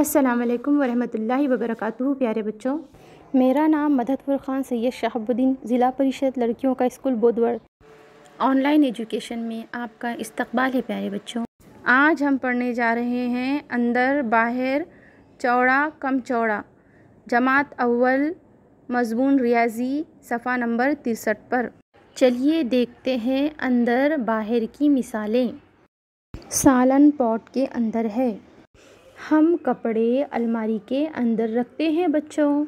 असलकम वरहमल वरक़ प्यारे बच्चों मेरा नाम मदतपुर ख़ान सैयद शहाबुद्दीन ज़िला परिषद लड़कियों का स्कूल बोधवर ऑनलाइन एजुकेशन में आपका इस्तबाल है प्यारे बच्चों आज हम पढ़ने जा रहे हैं अंदर बाहर चौड़ा कम चौड़ा जमात अव्वल मजमून रियाजी सफ़ा नंबर तिरसठ पर चलिए देखते हैं अंदर बाहर की मिसालें सालन पॉट के अंदर है हम कपड़े अलमारी के अंदर रखते हैं बच्चों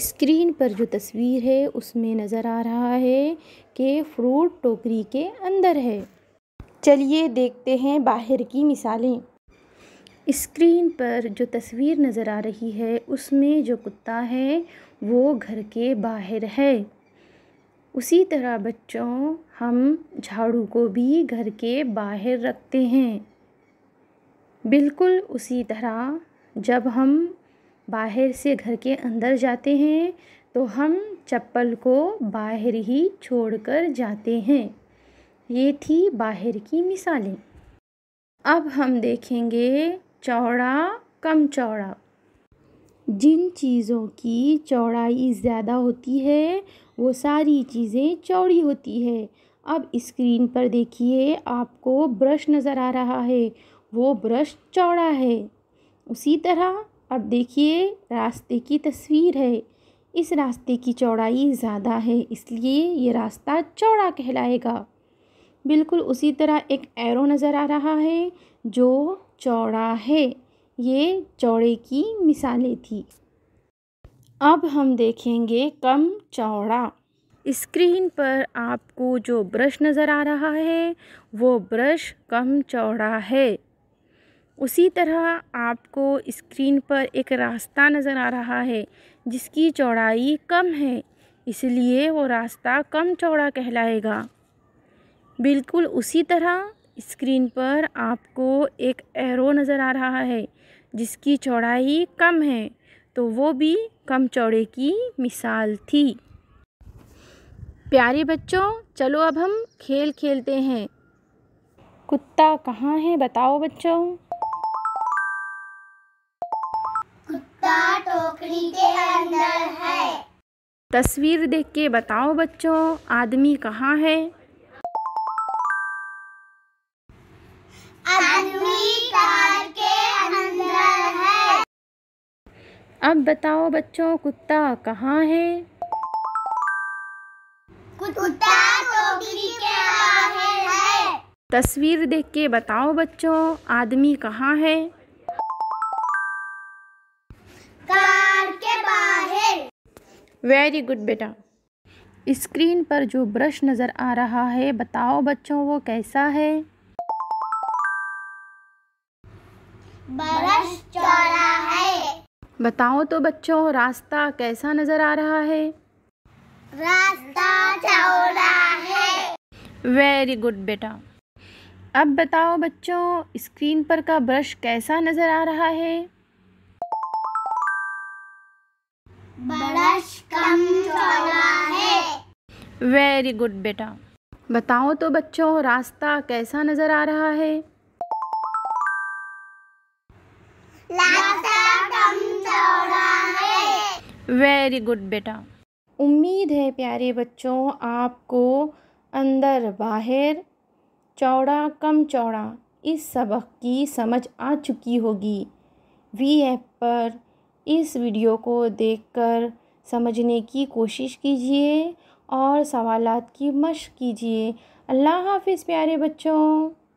स्क्रीन पर जो तस्वीर है उसमें नज़र आ रहा है कि फ्रूट टोकरी के अंदर है चलिए देखते हैं बाहर की मिसालें स्क्रीन पर जो तस्वीर नज़र आ रही है उसमें जो कुत्ता है वो घर के बाहर है उसी तरह बच्चों हम झाड़ू को भी घर के बाहर रखते हैं बिल्कुल उसी तरह जब हम बाहर से घर के अंदर जाते हैं तो हम चप्पल को बाहर ही छोड़कर जाते हैं ये थी बाहर की मिसालें अब हम देखेंगे चौड़ा कम चौड़ा जिन चीज़ों की चौड़ाई ज़्यादा होती है वो सारी चीज़ें चौड़ी होती है अब स्क्रीन पर देखिए आपको ब्रश नज़र आ रहा है वो ब्रश चौड़ा है उसी तरह अब देखिए रास्ते की तस्वीर है इस रास्ते की चौड़ाई ज़्यादा है इसलिए ये रास्ता चौड़ा कहलाएगा बिल्कुल उसी तरह एक एरो नज़र आ रहा है जो चौड़ा है ये चौड़े की मिसालें थी अब हम देखेंगे कम चौड़ा स्क्रीन पर आपको जो ब्रश नज़र आ रहा है वो ब्रश कम चौड़ा है उसी तरह आपको स्क्रीन पर एक रास्ता नज़र आ रहा है जिसकी चौड़ाई कम है इसलिए वो रास्ता कम चौड़ा कहलाएगा बिल्कुल उसी तरह स्क्रीन पर आपको एक एरो नज़र आ रहा है जिसकी चौड़ाई कम है तो वो भी कम चौड़े की मिसाल थी प्यारे बच्चों चलो अब हम खेल खेलते हैं कुत्ता कहाँ है बताओ बच्चों झोपड़ी के अंदर है तस्वीर देख के बताओ बच्चों आदमी कहाँ है आदमी कार के अंदर है अब बताओ बच्चों कुत्ता कहाँ है कुत्ता टोकरी के बाहर है तस्वीर देख के बताओ बच्चों आदमी कहाँ है कार वेरी गुड बेटा स्क्रीन पर जो ब्रश नज़र आ रहा है बताओ बच्चों वो कैसा है ब्रश चौड़ा है बताओ तो बच्चों रास्ता कैसा नज़र आ रहा है रास्ता चौड़ा है वेरी गुड बेटा अब बताओ बच्चों स्क्रीन पर का ब्रश कैसा नज़र आ रहा है ब्रश कम चौड़ा है वेरी गुड बेटा बताओ तो बच्चों रास्ता कैसा नजर आ रहा है रास्ता कम चौड़ा है वेरी गुड बेटा उम्मीद है प्यारे बच्चों आपको अंदर बाहर चौड़ा कम चौड़ा इस सबक की समझ आ चुकी होगी वी एप पर इस वीडियो को देखकर समझने की कोशिश कीजिए और सवालात की मश्क कीजिए अल्लाह हाफिज़ प्यारे बच्चों